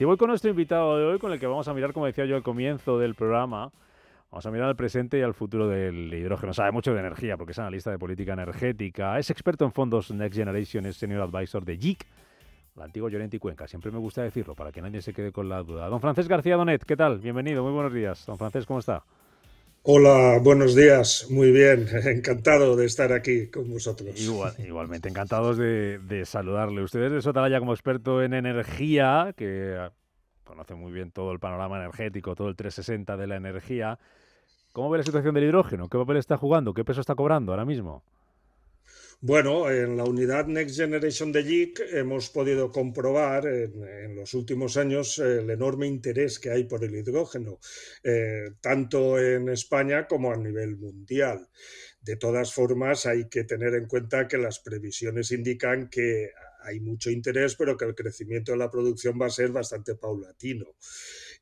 Y voy con nuestro invitado de hoy, con el que vamos a mirar, como decía yo al comienzo del programa, Vamos a mirar al presente y al futuro del hidrógeno. Sabe mucho de energía porque es analista de política energética. Es experto en fondos Next Generation, es senior advisor de GIC, la antigua Llorente y Cuenca. Siempre me gusta decirlo para que nadie se quede con la duda. Don Francés García Donet, ¿qué tal? Bienvenido, muy buenos días. Don Francés, ¿cómo está? Hola, buenos días, muy bien, encantado de estar aquí con vosotros. igualmente, encantados de, saludarle. Ustedes es de Sotalaya como experto en energía, que ah, conoce muy bien todo el panorama energético, todo el 360 de la energía. ¿Cómo ve la situación del hidrógeno? ¿Qué papel está jugando? ¿Qué peso está cobrando ahora mismo? Bueno, en la unidad Next Generation de JIC hemos podido comprobar en, los últimos años el enorme interés que hay por el hidrógeno, eh, tanto en España como a nivel mundial. De todas formas, hay que tener en cuenta que las previsiones indican que hay mucho interés, pero que el crecimiento de la producción va a ser bastante paulatino.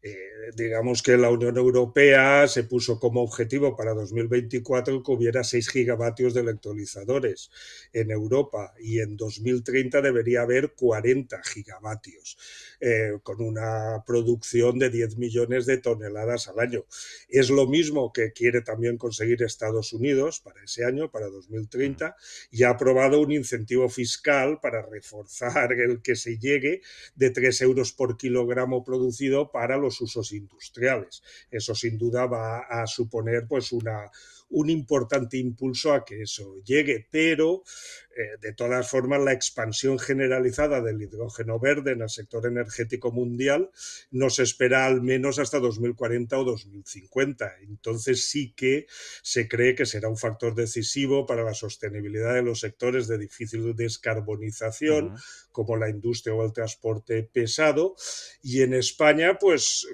Eh, digamos que la Unión Europea se puso como objetivo para 2024 que hubiera 6 gigavatios de electrolizadores en Europa y en 2030 debería haber 40 gigavatios, eh, con una producción de 10 millones de toneladas al año. Es lo mismo que quiere también conseguir Estados Unidos para ese año, para 2030, y ha aprobado un incentivo fiscal para reforzar el que se llegue de 3 euros por kilogramo producido para los usos industriales. Eso sin duda va a suponer pues una, un importante impulso a que eso llegue, pero eh, de todas formas la expansión generalizada del hidrógeno verde en el sector energético mundial nos espera al menos hasta 2040 o 2050. Entonces sí que se cree que será un factor decisivo para la sostenibilidad de los sectores de difícil descarbonización, como la industria o el transporte pesado. Y en España, pues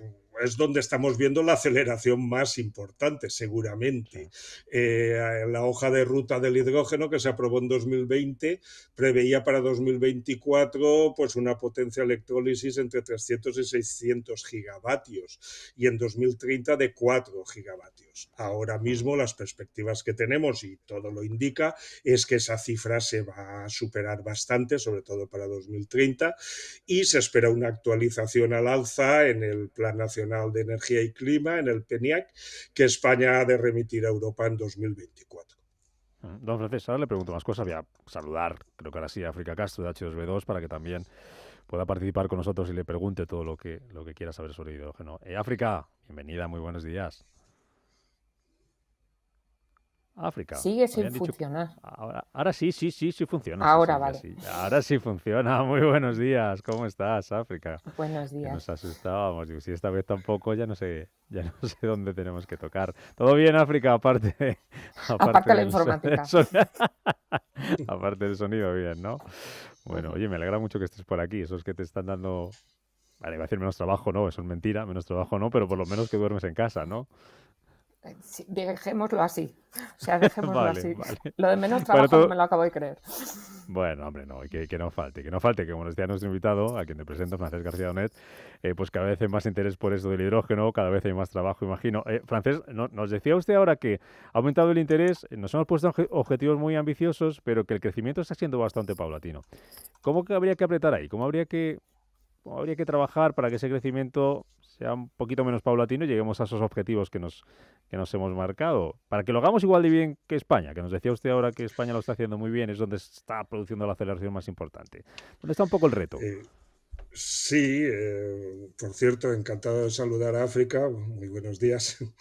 es donde estamos viendo la aceleración más importante, seguramente. Eh, la hoja de ruta del hidrógeno que se aprobó en 2020 preveía para 2024 pues una potencia electrólisis entre 300 y 600 gigavatios y en 2030 de 4 gigavatios. Ahora mismo las perspectivas que tenemos, y todo lo indica, es que esa cifra se va a superar bastante, sobre todo para 2030, y se espera una actualización al alza en el Plan Nacional de Energía y Clima, en el PENIAC, que España ha de remitir a Europa en 2024. Don Francisco, ahora le pregunto más cosas. Voy a saludar, creo que ahora sí, a África Castro de H2B2 para que también pueda participar con nosotros y le pregunte todo lo que, lo que quiera saber sobre hidrógeno. Eh, África, bienvenida, muy buenos días. África. Sigue sin funcionar. Ahora, ahora, sí, sí, sí, sí funciona. Ahora sí, vale. ahora sí funciona. Muy buenos días. ¿Cómo estás, África? Buenos días. nos asustábamos. Digo, si esta vez tampoco, ya no sé, ya no sé dónde tenemos que tocar. Todo bien, África, aparte. Aparte, de la informática. aparte del sonido, bien, ¿no? Bueno, oye, me alegra mucho que estés por aquí. Esos que te están dando. Vale, va a decir menos trabajo, no, eso es mentira, menos trabajo no, pero por lo menos que duermes en casa, ¿no? Dejémoslo así. O sea, dejémoslo así. Lo de menos trabajo me lo acabo de creer. Bueno, hombre, no, que, no falte, que no falte, que días nos invitado, a quien te presento, Francés García Donet, eh, pues cada vez hay más interés por esto del hidrógeno, cada vez hay más trabajo, imagino. Eh, Francés, nos decía usted ahora que ha aumentado el interés, nos hemos puesto objetivos muy ambiciosos, pero que el crecimiento está siendo bastante paulatino. ¿Cómo habría que apretar ahí? ¿Cómo habría que, cómo habría que trabajar para que ese crecimiento sea un poquito menos paulatino y lleguemos a esos objetivos que nos, que nos hemos marcado. Para que lo hagamos igual de bien que España, que nos decía usted ahora que España lo está haciendo muy bien, es donde está produciendo la aceleración más importante. ¿Dónde está un poco el reto? Eh, Sí, eh, por cierto, encantado de saludar a África. Muy buenos días.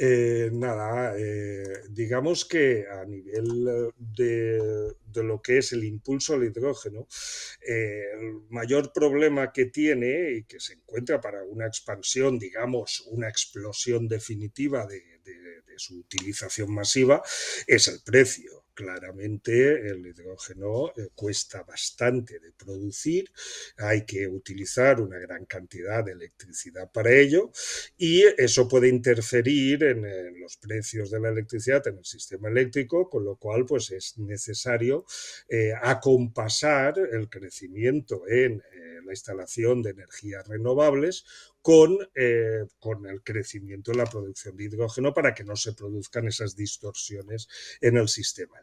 Eh, nada, eh, digamos que a nivel de, lo que es el impulso al hidrógeno, el mayor problema que tiene y que se encuentra para una expansión, digamos, una explosión definitiva de su utilización masiva, es el precio claramente el hidrógeno eh, cuesta bastante de producir, hay que utilizar una gran cantidad de electricidad para ello y eso puede interferir en, eh, los precios de la electricidad en el sistema eléctrico, con lo cual pues es necesario eh, acompasar el crecimiento en la instalación de energías renovables eh, con, el crecimiento de la producción de hidrógeno para que no se produzcan esas distorsiones en el sistema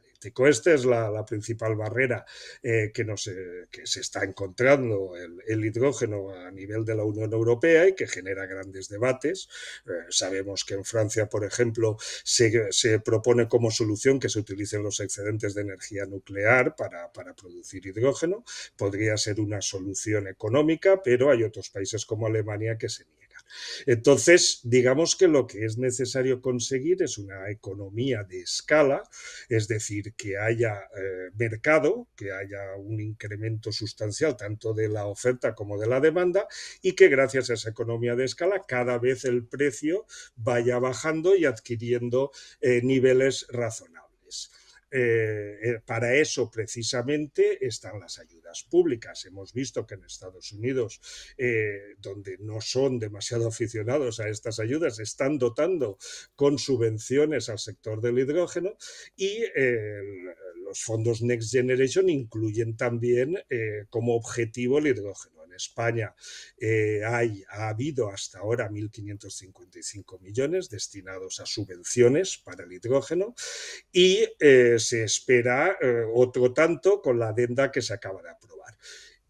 esta es la, principal barrera eh, que, nos, se está encontrando el, hidrógeno a nivel de la Unión Europea y que genera grandes debates. Eh, sabemos que en Francia, por ejemplo, se, propone como solución que se utilicen los excedentes de energía nuclear para, para producir hidrógeno. Podría ser una solución económica, pero hay otros países como Alemania que se niegan. Entonces, digamos que lo que es necesario conseguir es una economía de escala, es decir, que haya eh, mercado, que haya un incremento sustancial tanto de la oferta como de la demanda y que gracias a esa economía de escala cada vez el precio vaya bajando y adquiriendo eh, niveles razonables. Eh, eh, para eso precisamente están las ayudas públicas. Hemos visto que en Estados Unidos, eh, donde no son demasiado aficionados a estas ayudas, están dotando con subvenciones al sector del hidrógeno y los fondos Next Generation incluyen también como objetivo el hidrógeno. España eh, ha habido hasta ahora 1.555 millones destinados a subvenciones para el hidrógeno y eh, se espera eh, otro tanto con la adenda que se acaba de aprobar.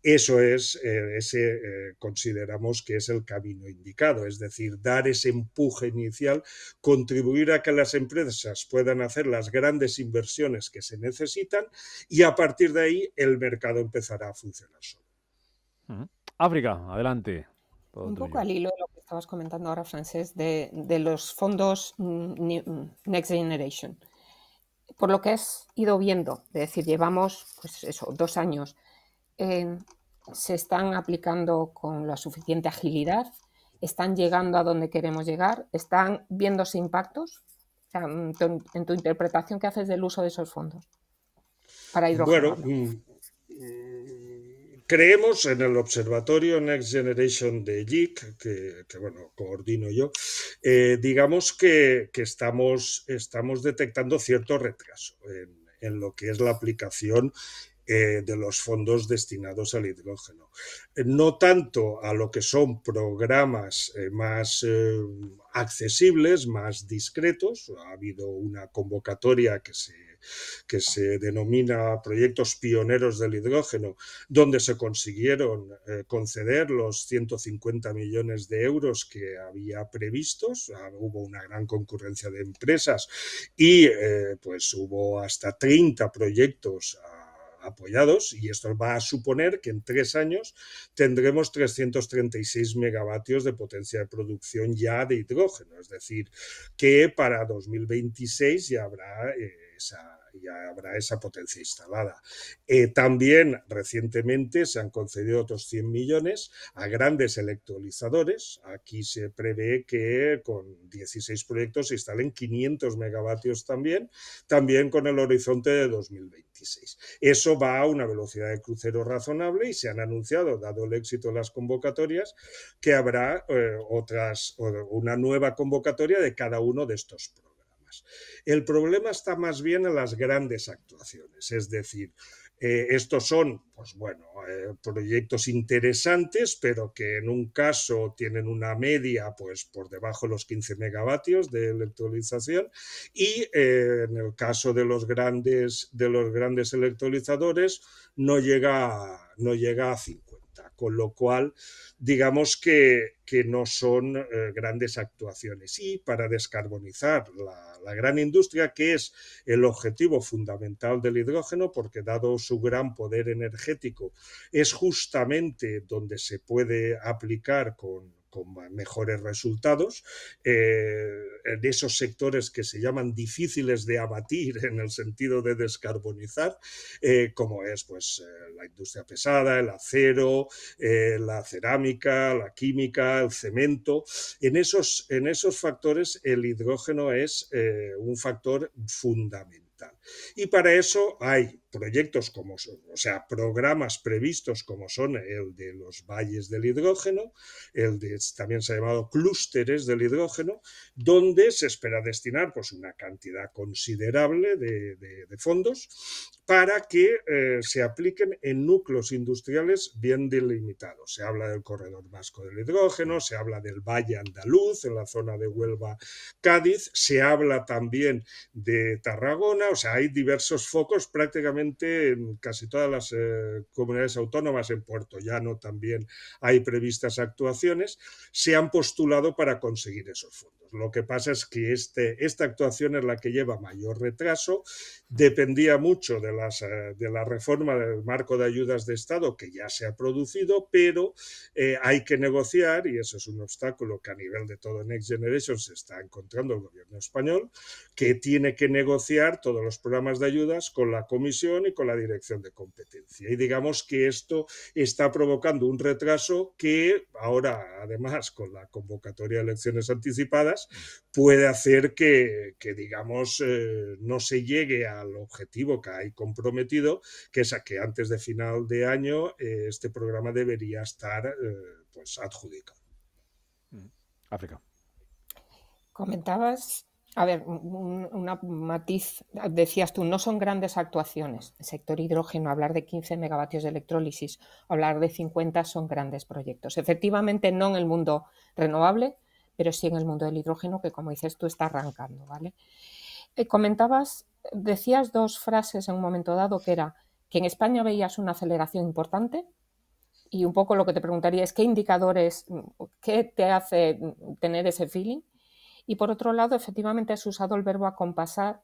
Eso es, ese consideramos que es el camino indicado, es decir, dar ese empuje inicial, contribuir a que las empresas puedan hacer las grandes inversiones que se necesitan y a partir de ahí el mercado empezará a funcionar solo. África, adelante. un poco al hilo de lo que estabas comentando ahora, Francés, de, los fondos Next Generation. Por lo que has ido viendo, es decir, llevamos, pues dos años, eh, se están aplicando con la suficiente agilidad, están llegando a donde queremos llegar, están viéndose impactos, en, tu, interpretación ¿qué haces del uso de esos fondos para hidrógeno. Bueno, creemos en el observatorio Next Generation de JIC, que, bueno, coordino yo, eh, digamos que, estamos, estamos detectando cierto retraso en lo que es la aplicación eh, de los fondos destinados al hidrógeno. Eh, no tanto a lo que son programas eh, más accesibles, más discretos. Ha habido una convocatoria que se que se denomina Proyectos Pioneros del Hidrógeno, donde se consiguieron conceder los 150 millones de euros que había previstos. Ah, hubo una gran concurrencia de empresas y pues hubo hasta 30 proyectos apoyados y esto va a suponer que en tres años tendremos 336 megavatios de potencia de producción ya de hidrógeno, es decir, que para 2026 ya habrá eh, esa ya habrá esa potencia instalada. Eh, también recientemente se han concedido otros 100 millones a grandes electrolizadores. Aquí se prevé que con 16 proyectos se instalen 500 megavatios también, también con el horizonte de 2026. Eso va a una velocidad de crucero razonable y se han anunciado, dado el éxito de las convocatorias, que habrá eh, otras, una nueva convocatoria de cada uno de estos proyectos. El problema está más bien en las grandes actuaciones, es decir, eh, estos son, pues bueno, eh, proyectos interesantes, pero que en un caso tienen una media, pues por debajo de los 15 megavatios de electrolización, y eh, en el caso de los grandes, de los grandes electrolizadores, no llega, no llega a 50 con lo cual digamos que, que no son eh, grandes actuaciones. Y para descarbonizar la, la, gran industria, que es el objetivo fundamental del hidrógeno, porque dado su gran poder energético, es justamente donde se puede aplicar con, con mejores resultados. Eh, en esos sectores que se llaman difíciles de abatir en el sentido de descarbonizar, eh, como es pues, eh, la industria pesada, el acero, la cerámica, la química, el cemento. En esos, en esos factores el hidrógeno es un factor fundamental. Y para eso hay proyectos como, o sea, programas previstos como son el de los valles del hidrógeno, el de, también se ha llamado clústeres del hidrógeno, donde se espera destinar pues, una cantidad considerable de, fondos para que eh, se apliquen en núcleos industriales bien delimitados. Se habla del corredor vasco del hidrógeno, se habla del valle andaluz en la zona de Huelva-Cádiz, se habla también de Tarragona, o sea, hay diversos focos prácticamente en casi todas las eh, comunidades autónomas, en Puerto Llano también hay previstas actuaciones, se han postulado para conseguir esos fondos. Lo que pasa es que este, esta actuación es la que lleva mayor retraso, dependía mucho de, las, eh, de la reforma del marco de ayudas de Estado que ya se ha producido, pero eh, hay que negociar, y eso es un obstáculo que a nivel de todo Next Generation se está encontrando el gobierno español, que tiene que negociar todos los programas de ayudas con la comisión y con la dirección de competencia. Y digamos que esto está provocando un retraso que ahora, además, con la convocatoria de elecciones anticipadas, puede hacer que, digamos, eh, no se llegue al objetivo que hay comprometido, que es a que antes de final de año eh, este programa debería estar eh, pues adjudicado. Mm. África. Comentabas a ver, un, una matiz, decías tú, no son grandes actuaciones. El sector hidrógeno, hablar de 15 megavatios de electrólisis, hablar de 50 son grandes proyectos. Efectivamente, no en el mundo renovable, pero sí en el mundo del hidrógeno, que como dices tú, está arrancando, ¿vale? Eh, comentabas, decías dos frases en un momento dado, que era que en España veías una aceleración importante, y un poco lo que te preguntaría es qué indicadores, qué te hace tener ese feeling, y por otro lado, efectivamente, has usado el verbo acompasar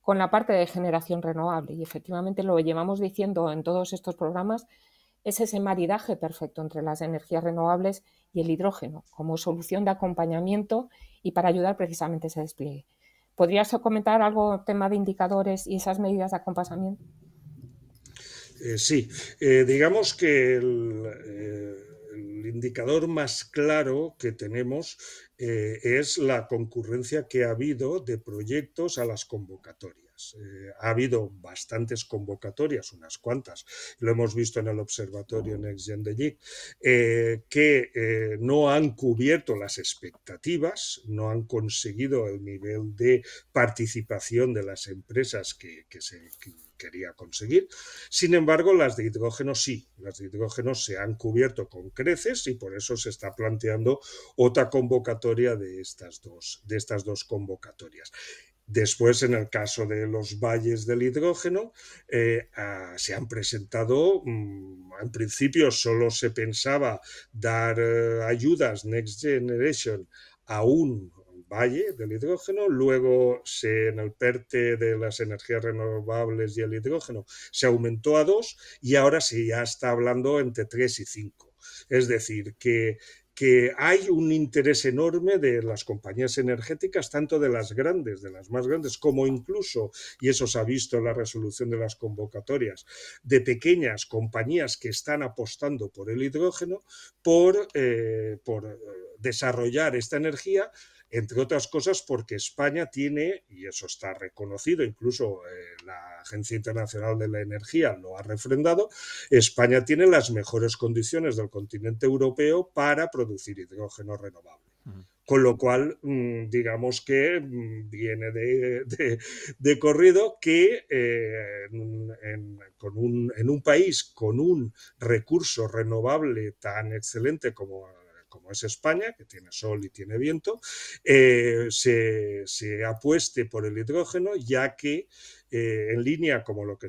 con la parte de generación renovable. Y efectivamente lo llevamos diciendo en todos estos programas es ese maridaje perfecto entre las energías renovables y el hidrógeno como solución de acompañamiento y para ayudar precisamente ese despliegue. ¿Podrías comentar algo tema de indicadores y esas medidas de acompasamiento? Eh, sí, eh, digamos que el, eh, el indicador más claro que tenemos eh, es la concurrencia que ha habido de proyectos a las convocatorias. Eh, ha habido bastantes convocatorias, unas cuantas, lo hemos visto en el Observatorio Next Gen de eh, que no han cubierto las expectativas, no han conseguido el nivel de participación de las empresas que, se quería conseguir. Sin embargo, las de hidrógeno sí, las de hidrógeno se han cubierto con creces y por eso se está planteando otra convocatoria de estas dos, de estas dos convocatorias. Después, en el caso de los valles del hidrógeno, eh, ah, se han presentado, mm, en principio solo se pensaba dar eh, ayudas Next Generation a un valle del hidrógeno, luego se, en el PERTE de las energías renovables y el hidrógeno se aumentó a dos y ahora se ya está hablando entre tres y cinco Es decir, que que hay un interés enorme de las compañías energéticas, tanto de las grandes, de las más grandes, como incluso, y eso se ha visto en la resolución de las convocatorias, de pequeñas compañías que están apostando por el hidrógeno, por, eh, por eh, desarrollar esta energía entre otras cosas porque España tiene, y eso está reconocido, incluso eh, la Agencia Internacional de la Energía lo ha refrendado, España tiene las mejores condiciones del continente europeo para producir hidrógeno renovable. Con lo cual, mm, digamos que mm, viene de, corrido que eh, en un país con un recurso renovable tan excelente como como es España, que tiene sol y tiene viento, eh, se, apueste por el hidrógeno, ya que eh, en línea, como lo que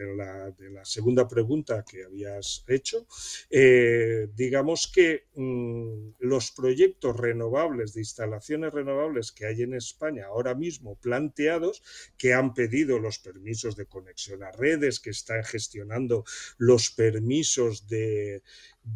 en la, segunda pregunta que habías hecho, eh, digamos que mm, los proyectos renovables, de instalaciones renovables que hay en España ahora mismo planteados, que han pedido los permisos de conexión a redes, que están gestionando los permisos de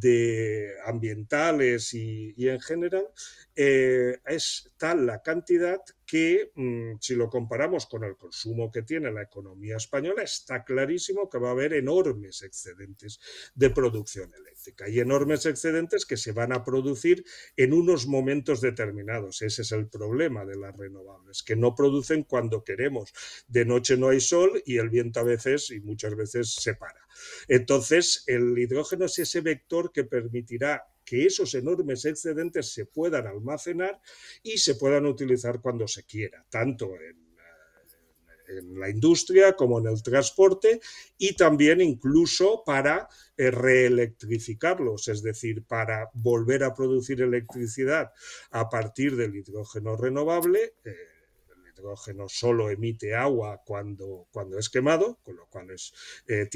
de ambientales y, en general, eh, es tal la cantidad que mm, si lo comparamos con el consumo que tiene la economía española, está clarísimo que va a haber enormes excedentes de producción eléctrica y enormes excedentes que se van a producir en unos momentos determinados. Ese es el problema de las renovables, que no producen cuando queremos. De noche no hay sol y el viento a veces y muchas veces se para. Entonces, el hidrógeno es ese vector que permitirá que esos enormes excedentes se puedan almacenar y se puedan utilizar cuando se quiera, tanto en eh, la industria como en el transporte y también incluso para eh, reelectrificarlos, es decir, para volver a producir electricidad a partir del hidrógeno renovable. Eh, hidrógeno solo emite agua cuando, cuando es quemado, con lo cual es, eh,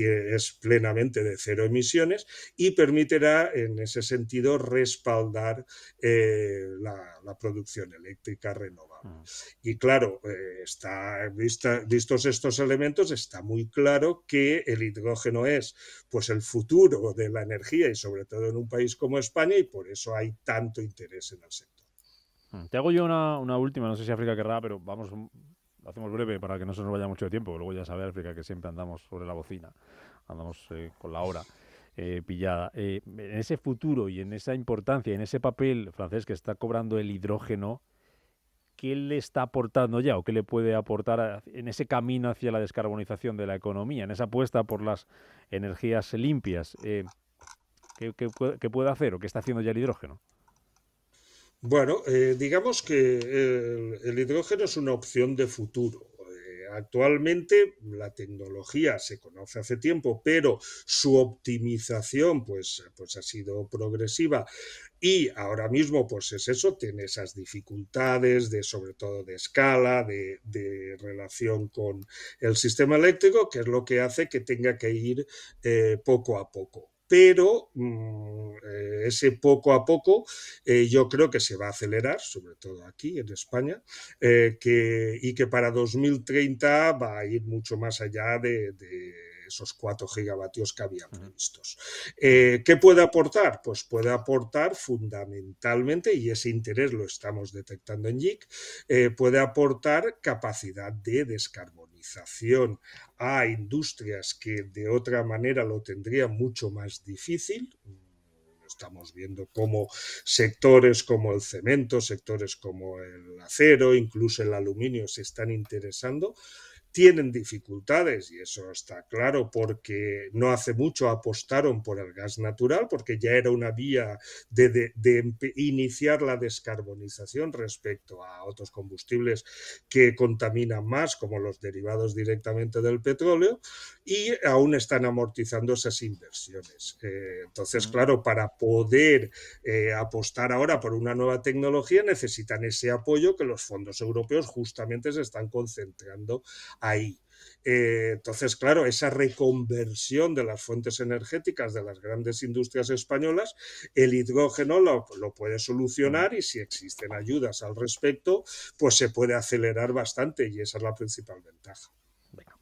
plenamente de cero emisiones y permitirá en ese sentido respaldar eh, la, producción eléctrica renovable. Ah. Y claro, eh, está, vistos estos elementos, está muy claro que el hidrógeno es pues, el futuro de la energía y sobre todo en un país como España y por eso hay tanto interés en el sector. Mm. Te hago yo una, última, no sé si África querrá, pero vamos, hacemos breve para que no se nos vaya mucho de tiempo. Luego ya sabe África que siempre andamos sobre la bocina, andamos eh, con la hora. Eh, pillada. Eh, en ese futuro y en esa importancia, en ese papel francés que está cobrando el hidrógeno, ¿qué le está aportando ya o qué le puede aportar en ese camino hacia la descarbonización de la economía, en esa apuesta por las energías limpias? qué puede hacer o qué está haciendo ya el hidrógeno? Bueno, eh, digamos que eh, el, hidrógeno es una opción de futuro. Eh, actualmente la tecnología se conoce hace tiempo, pero su optimización pues, pues, ha sido progresiva. Y ahora mismo, pues es eso, tiene esas dificultades de, sobre todo, de escala, de, relación con el sistema eléctrico, que es lo que hace que tenga que ir poco a poco pero mm, eh, ese poco a poco eh, yo creo que se va a acelerar, sobre todo aquí en España, eh, que, y que para 2030 va a ir mucho más allá de esos 4 gigavatios que había previstos. Eh, ¿Qué puede aportar? Pues puede aportar fundamentalmente, y ese interés lo estamos detectando en JIC, eh, puede aportar capacidad de descarbonización a industrias que de otra manera lo tendrían mucho más difícil, estamos viendo cómo sectores como el cemento, sectores como el acero, incluso el aluminio se están interesando tienen dificultades y eso está claro porque no hace mucho apostaron por el gas natural porque ya era una vía de, iniciar la descarbonización respecto a otros combustibles que contaminan más como los derivados directamente del petróleo y aún están amortizando esas inversiones. Eh, entonces, mm. claro, para poder eh, apostar ahora por una nueva tecnología necesitan ese apoyo que los fondos europeos justamente se están concentrando eh, entonces, claro, esa reconversión de las fuentes energéticas de las grandes industrias españolas, el hidrógeno lo, puede solucionar y si existen ayudas al respecto, pues se puede acelerar bastante y esa es la principal ventaja.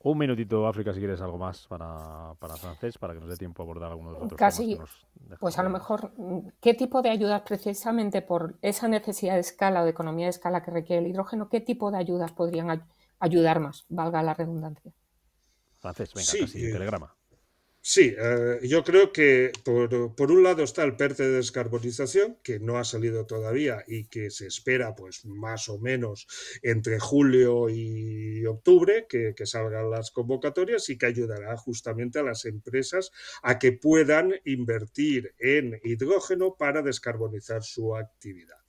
un minutito, África, si quieres algo más para, para francés, para que nos dé tiempo a abordar algunos de los otros temas Pues a lo mejor, ¿qué tipo de ayudas precisamente por esa necesidad de escala o de economía de escala que requiere el hidrógeno, qué tipo de ayudas podrían ayudar más, valga la redundancia. Francés, venga, sí, eh, telegrama. Sí, eh, yo creo que por, un lado está el PERTE de descarbonización, que no ha salido todavía y que se espera pues más o menos entre julio y octubre que salgan las convocatorias y que ayudará justamente a las empresas a que puedan invertir en hidrógeno para descarbonizar su actividad.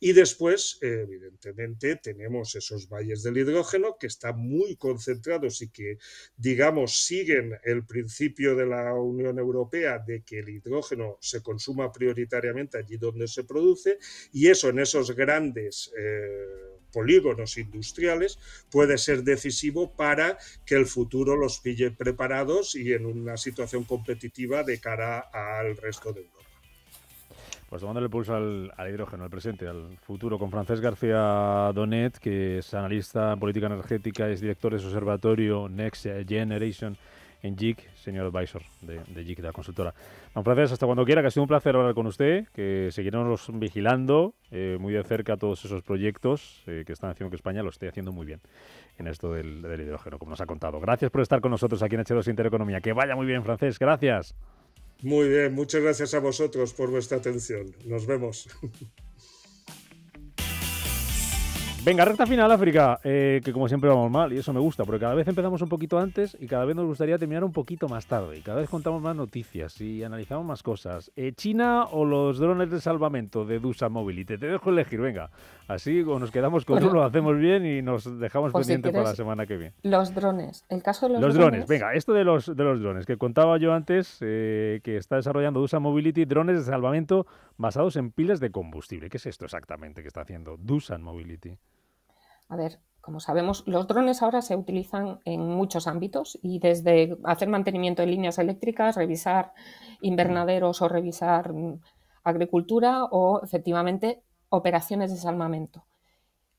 Y después, evidentemente, tenemos esos valles del hidrógeno que están muy concentrados y que, digamos, siguen el principio de la Unión Europea de que el hidrógeno se consuma prioritariamente allí donde se produce y eso en esos grandes... Eh, polígonos industriales puede ser decisivo para que el futuro los pille preparados y en una situación competitiva de cara al resto de Europa. Pues tomando el pulso al, al, hidrógeno, al presente, al futuro, con Francés García Donet, que es analista en política energética, es director de su observatorio Next Generation en JIC, señor advisor de, de la consultora. Don Francés, hasta cuando quiera, que ha sido un placer hablar con usted, que seguiremos vigilando eh, muy de cerca todos esos proyectos eh, que están haciendo que España lo esté haciendo muy bien en esto del, hidrógeno, como nos ha contado. Gracias por estar con nosotros aquí en H2 Intereconomía. Que vaya muy bien, Francés. Gracias. Muy bien, muchas gracias a vosotros por vuestra atención. Nos vemos. Venga, recta final, África, eh, que como siempre vamos mal, y eso me gusta, porque cada vez empezamos un poquito antes y cada vez nos gustaría terminar un poquito más tarde, y cada vez contamos más noticias y analizamos más cosas. Eh, ¿China o los drones de salvamento de Dusa Mobility? Te dejo elegir, venga. Así o nos quedamos con uno, lo hacemos bien y nos dejamos pues pendiente para la semana que viene. Los drones, el caso de los, los drones. Venga, esto de los, de los drones, que contaba yo antes, eh, que está desarrollando Dusa Mobility, drones de salvamento basados en pilas de combustible. ¿Qué es esto exactamente que está haciendo Dusa Mobility? A ver, como sabemos, los drones ahora se utilizan en muchos ámbitos y desde hacer mantenimiento de líneas eléctricas, revisar invernaderos o revisar mm, agricultura o efectivamente operaciones de salvamento.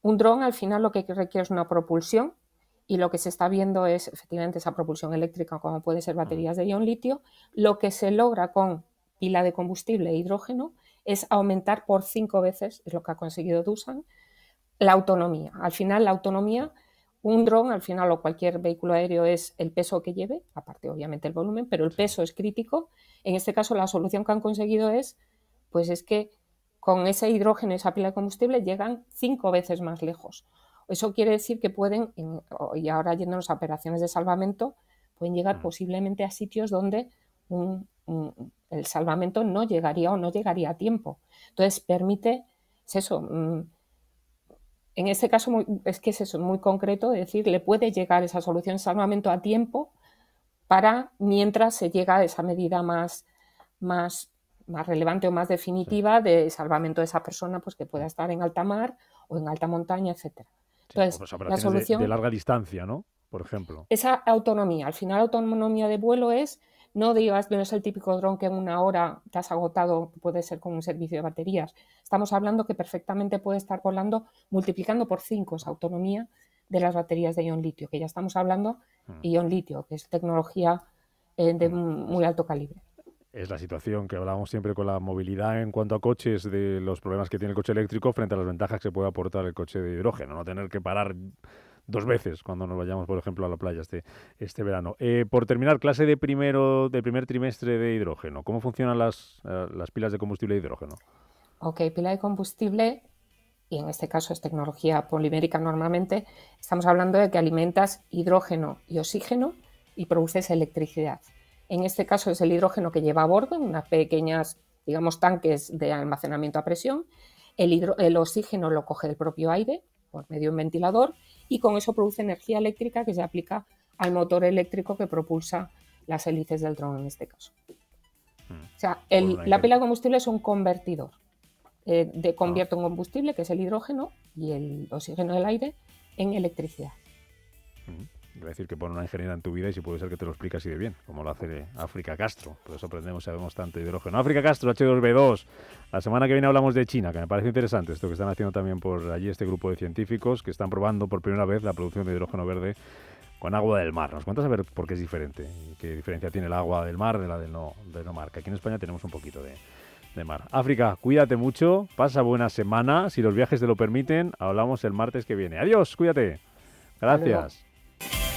Un dron al final lo que requiere es una propulsión y lo que se está viendo es efectivamente esa propulsión eléctrica como puede ser baterías de ion litio. Lo que se logra con pila de combustible e hidrógeno es aumentar por cinco veces, es lo que ha conseguido Dusan, la autonomía. Al final, la autonomía, un dron, al final, o cualquier vehículo aéreo es el peso que lleve, aparte obviamente el volumen, pero el peso es crítico. En este caso, la solución que han conseguido es, pues es que con ese hidrógeno, esa pila de combustible, llegan cinco veces más lejos. Eso quiere decir que pueden, y ahora yendo a operaciones de salvamento, pueden llegar mm. posiblemente a sitios donde el salvamento no llegaría o no llegaría a tiempo. Entonces permite, es eso, mm, en este caso es que es eso, muy concreto, es decir, le puede llegar esa solución de salvamento a tiempo para mientras se llega a esa medida más, más, más relevante o más definitiva de salvamento de esa persona pues que pueda estar en alta mar o en alta montaña, etc. Entonces, la solución, de, de, larga distancia, ¿no? Por ejemplo. Esa autonomía, al final autonomía de vuelo es no digas, no es el típico dron que en una hora te has agotado, puede ser con un servicio de baterías. Estamos hablando que perfectamente puede estar volando multiplicando por cinco esa autonomía de las baterías de ion litio, que ya estamos hablando mm. ion litio, que es tecnología eh, de muy alto calibre es la situación que hablábamos siempre con la movilidad en cuanto a coches, de los problemas que tiene el coche eléctrico frente a las ventajas que puede aportar el coche de hidrógeno, no tener que parar dos veces cuando nos vayamos, por ejemplo, a la playa este, este verano. Eh, por terminar, clase de primero, de primer trimestre de hidrógeno. ¿Cómo funcionan eh, las, pilas de combustible de hidrógeno? Ok, pila de combustible, y en este caso es tecnología polimérica normalmente, estamos hablando de que alimentas hidrógeno y oxígeno y produces electricidad. En este caso es el hidrógeno que lleva a bordo en unas pequeñas, digamos, tanques de almacenamiento a presión. El, el oxígeno lo coge el propio aire por medio de un ventilador y con eso produce energía eléctrica que se aplica al motor eléctrico que propulsa las hélices del dron en este caso. Mm. O sea, la pila de combustible es un convertidor. Eh, de, ah. convierte un combustible, que es el hidrógeno y el oxígeno del aire, en electricidad. Mm. Quiero decir que pone una ingeniera en tu vida y si puede ser que te lo explique así de bien, como lo hace África Castro. Por eso aprendemos y sabemos tanto hidrógeno. África Castro, H2B2. La semana que viene hablamos de China, que me parece interesante esto que están haciendo también por allí este grupo de científicos que están probando por primera vez la producción de hidrógeno verde con agua del mar. ¿Nos cuentas a ver por qué es diferente? ¿Qué diferencia tiene el agua del mar de la del no, del mar? Que aquí en España tenemos un poquito de, de mar. África, cuídate mucho, pasa buena semana. Si los viajes te lo permiten, hablamos el martes que viene. Adiós, cuídate. Gracias.